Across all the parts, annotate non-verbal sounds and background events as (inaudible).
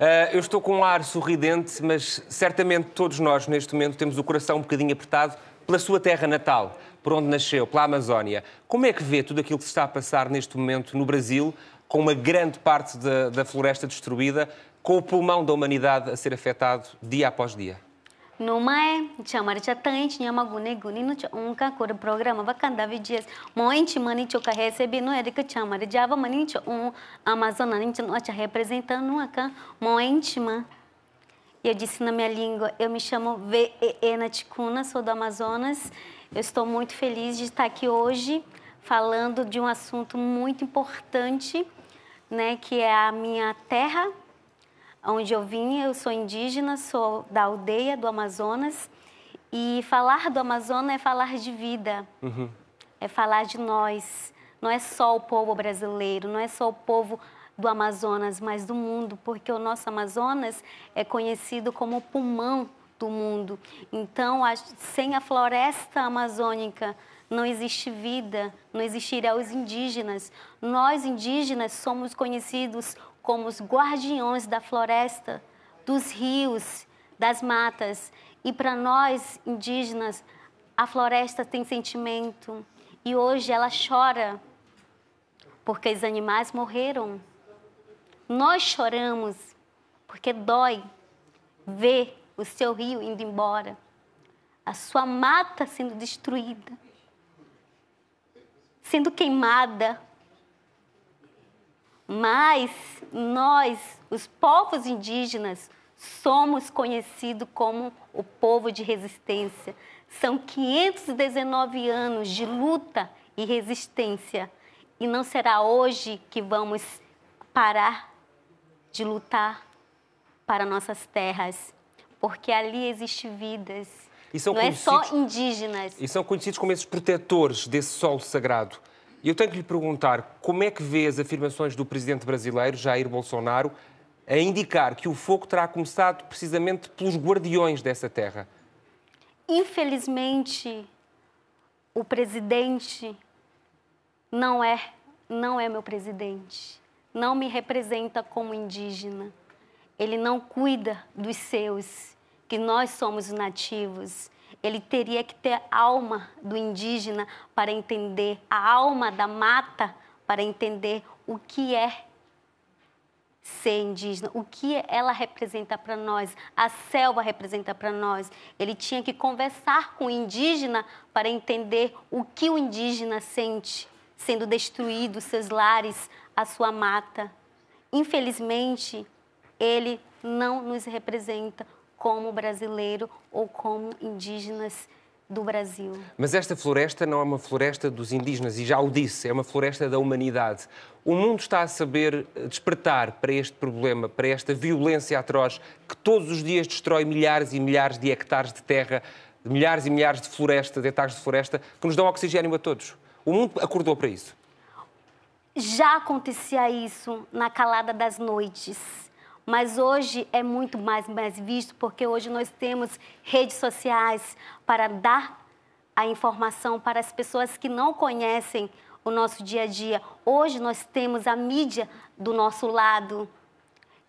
Uh, eu estou com um ar sorridente, mas certamente todos nós, neste momento, temos o coração um bocadinho apertado pela sua terra natal, por onde nasceu, pela Amazónia. Como é que vê tudo aquilo que se está a passar neste momento no Brasil, com uma grande parte da, da floresta destruída, com o pulmão da humanidade a ser afetado dia após dia? numae é, chamar chatante nyama gune guni no unka cor programa va kanda vidias moente mani choka recebi no erica chamar java mani cho um amazona nincho no acha representando aka moente ma e eu disse na minha língua, eu me chamo Veena Ticuna, sou do Amazonas. Eu estou muito feliz de estar aqui hoje falando de um assunto muito importante, né, que é a minha terra, onde eu vim. Eu sou indígena, sou da aldeia do Amazonas. E falar do Amazonas é falar de vida, uhum. é falar de nós. Não é só o povo brasileiro, não é só o povo do Amazonas, mas do mundo, porque o nosso Amazonas é conhecido como o pulmão do mundo. Então, a, sem a floresta amazônica, não existe vida, não existirão os indígenas. Nós, indígenas, somos conhecidos como os guardiões da floresta, dos rios, das matas. E para nós indígenas, a floresta tem sentimento e hoje ela chora porque os animais morreram. Nós choramos porque dói ver o seu rio indo embora, a sua mata sendo destruída, sendo queimada mas nós, os povos indígenas, somos conhecidos como o povo de resistência. São 519 anos de luta e resistência. E não será hoje que vamos parar de lutar para nossas terras, porque ali existem vidas. não é só indígenas. E são conhecidos como esses protetores desse solo sagrado. E eu tenho que lhe perguntar como é que vê as afirmações do presidente brasileiro, Jair Bolsonaro, a indicar que o fogo terá começado precisamente pelos guardiões dessa terra. Infelizmente, o presidente não é, não é meu presidente. Não me representa como indígena. Ele não cuida dos seus, que nós somos nativos. Ele teria que ter a alma do indígena para entender, a alma da mata para entender o que é ser indígena, o que ela representa para nós, a selva representa para nós. Ele tinha que conversar com o indígena para entender o que o indígena sente sendo destruídos seus lares, a sua mata. Infelizmente, ele não nos representa como brasileiro ou como indígenas do Brasil. Mas esta floresta não é uma floresta dos indígenas, e já o disse, é uma floresta da humanidade. O mundo está a saber eh, despertar para este problema, para esta violência atroz que todos os dias destrói milhares e milhares de hectares de terra, milhares e milhares de floresta, de hectares de floresta, que nos dão oxigênio a todos. O mundo acordou para isso. Já acontecia isso na calada das noites mas hoje é muito mais, mais visto, porque hoje nós temos redes sociais para dar a informação para as pessoas que não conhecem o nosso dia a dia. Hoje nós temos a mídia do nosso lado,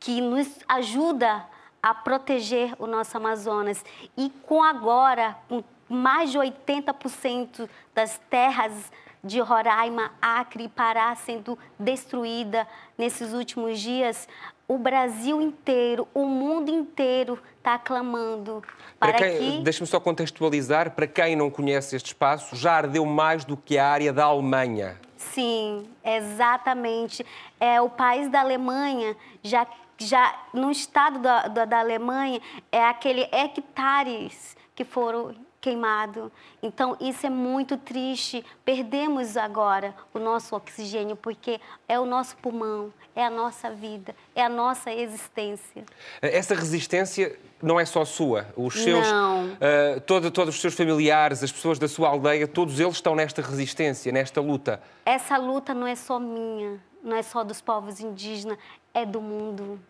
que nos ajuda a proteger o nosso Amazonas. E com agora, com mais de 80% das terras de Roraima, Acre e Pará sendo destruída nesses últimos dias, o Brasil inteiro, o mundo inteiro está aclamando para, para quem, que... Deixa-me só contextualizar, para quem não conhece este espaço, já ardeu mais do que a área da Alemanha. Sim, exatamente. É, o país da Alemanha já, já no estado da, da, da Alemanha é aquele hectares que foram queimado. Então, isso é muito triste. Perdemos agora o nosso oxigênio, porque é o nosso pulmão, é a nossa vida, é a nossa existência. Eh, essa resistência não é só sua. Os seus, uh, todo, todos os seus familiares, as pessoas da sua aldeia, todos eles estão nesta resistência, nesta luta. Essa luta não é só minha, não é só dos povos indígenas, é do mundo.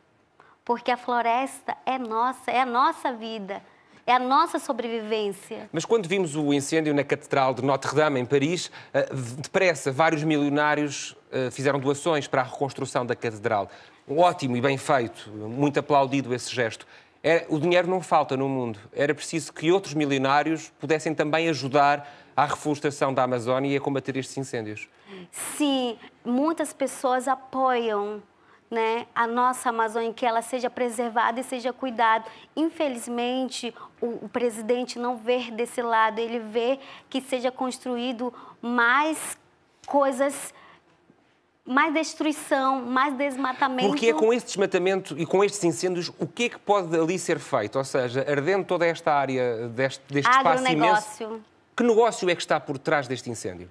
Porque a floresta é nossa, é a nossa vida é a nossa sobrevivência. Mas quando vimos o incêndio na Catedral de Notre-Dame, em Paris, eh, depressa vários milionários eh, fizeram doações para a reconstrução da Catedral. Ótimo e bem feito, muito aplaudido esse gesto. É, o dinheiro não falta no mundo. Era preciso que outros milionários pudessem também ajudar à reflorestação da Amazónia e a combater estes incêndios. Sim, muitas pessoas apoiam né, a nossa Amazônia, que ela seja preservada e seja cuidada. Infelizmente, o, o, presidente não vê desse lado, ele vê que seja construído mais coisas, mais destruição, mais desmatamento. Porque é com este desmatamento e com estes incêndios, o que é que pode ali ser feito? Ou seja, ardendo toda esta área deste, deste espaço imenso... Que negócio é que está por trás deste incêndio?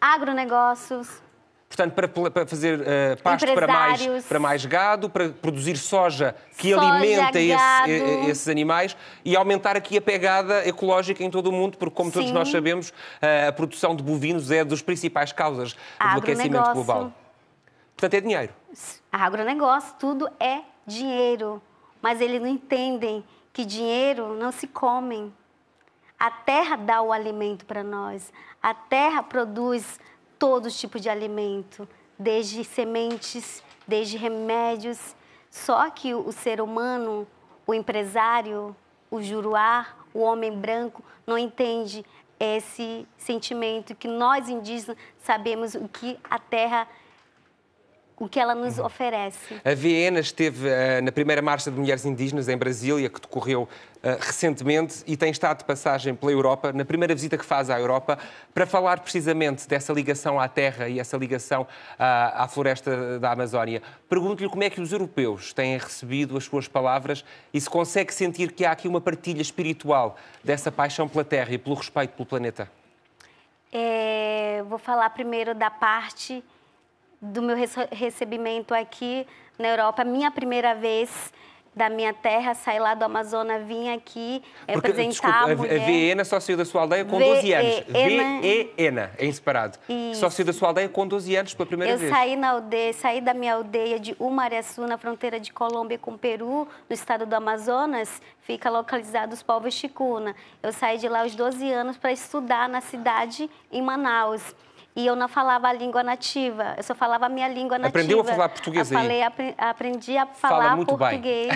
Agronegócios, Portanto, para, para fazer uh, pasto para mais, para mais gado, para produzir soja que soja, alimenta esse, eh, eh, esses animais e aumentar aqui a pegada ecológica em todo o mundo, porque, como Sim. todos nós sabemos, a produção de bovinos é das principais causas do aquecimento global. Portanto, é dinheiro. Agronegócio, tudo é dinheiro. Mas eles não entendem que dinheiro não se come. A terra dá o alimento para nós. A terra produz todo tipo de alimento, desde sementes, desde remédios. Só que o ser humano, o empresário, o juruá, o homem branco, não entende esse sentimento que nós indígenas sabemos o que a terra o que ela nos uhum. oferece. A Viena esteve uh, na primeira marcha de mulheres indígenas em Brasília, que decorreu uh, recentemente, e tem estado de passagem pela Europa, na primeira visita que faz à Europa, para falar precisamente dessa ligação à terra e essa ligação uh, à floresta da Amazónia. Pergunto-lhe como é que os europeus têm recebido as suas palavras e se consegue sentir que há aqui uma partilha espiritual dessa paixão pela terra e pelo respeito pelo planeta. É, vou falar primeiro da parte do meu recebimento aqui na Europa, minha primeira vez da minha terra, saí lá do Amazonas, vim aqui Porque, desculpa, é a é mulher. A Viena só saiu da sua aldeia com 12 é anos. v e em separado. Isso. Só saiu da sua aldeia com 12 anos pela primeira eu vez. Eu saí, na aldeia, saí da minha aldeia de Umariaçu, na fronteira de Colômbia com Peru, no estado do Amazonas, fica localizado os povos Chicuna. Eu saí de lá aos 12 anos para estudar na cidade, em Manaus e eu não falava a língua nativa, eu só falava a minha língua nativa. Aprendeu a falar português eu falei, aí? aprendi a falar Fala português,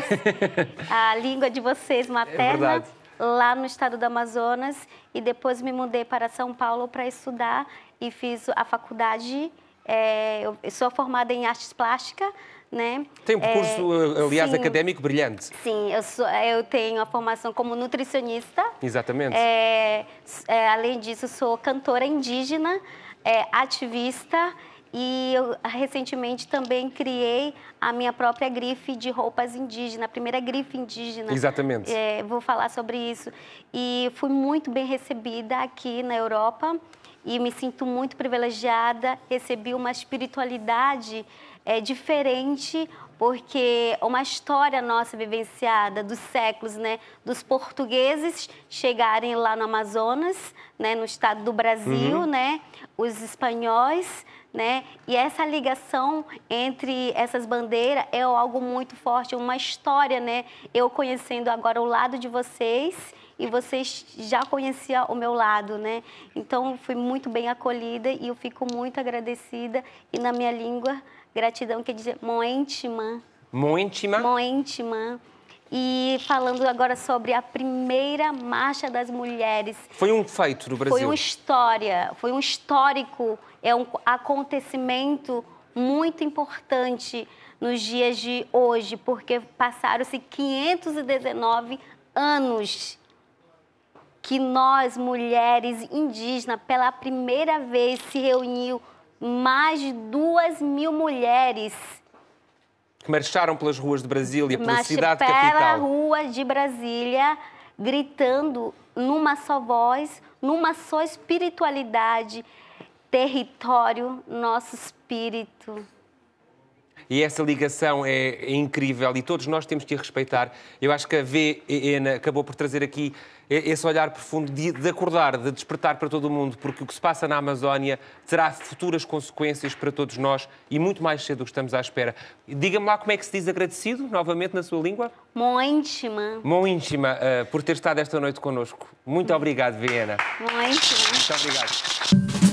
(laughs) a língua de vocês materna. É lá no estado do Amazonas e depois me mudei para São Paulo para estudar e fiz a faculdade. É, eu sou formada em artes plásticas, né? Tem um percurso, é, eh, aliás, sim, académico brilhante. Sim, eu, sou, eu tenho a formação como nutricionista. Exatamente. É, é, além disso, sou cantora indígena, é, ativista e eu recentemente também criei a minha própria grife de roupas indígenas a primeira grife indígena. Exatamente. É, vou falar sobre isso. E fui muito bem recebida aqui na Europa e me sinto muito privilegiada. Recebi uma espiritualidade é diferente porque uma história nossa vivenciada dos séculos, né, dos portugueses chegarem lá no Amazonas, né, no estado do Brasil, uhum. né, os espanhóis, né, e essa ligação entre essas bandeiras é algo muito forte, uma história, né, eu conhecendo agora o lado de vocês e vocês já conheciam o meu lado, né? Então fui muito bem acolhida e eu fico muito agradecida e na minha língua Gratidão quer dizer moentima. Moentima? Moentima. E falando agora sobre a primeira marcha das mulheres. Foi um feito no Brasil. Foi uma história, foi um histórico, é um acontecimento muito importante nos dias de hoje, porque passaram-se 519 anos que nós, mulheres indígenas, pela primeira vez se reuniu mais de duas mil mulheres que marcharam pelas ruas de Brasília, pela Mas cidade pela capital. rua de Brasília, gritando numa só voz, numa só espiritualidade, território, nosso espírito. E essa ligação é, é, incrível e todos nós temos que a respeitar. Eu acho que a VEN acabou por trazer aqui esse olhar profundo de, de, acordar, de despertar para todo o mundo, porque o que se passa na Amazónia terá futuras consequências para todos nós e muito mais cedo do que estamos à espera. Diga-me lá como é que se diz agradecido, novamente na sua língua? Mão íntima. Mão íntima, uh, eh, por ter estado esta noite connosco. Muito hum. obrigado, Viena. Mão íntima. Muito obrigado.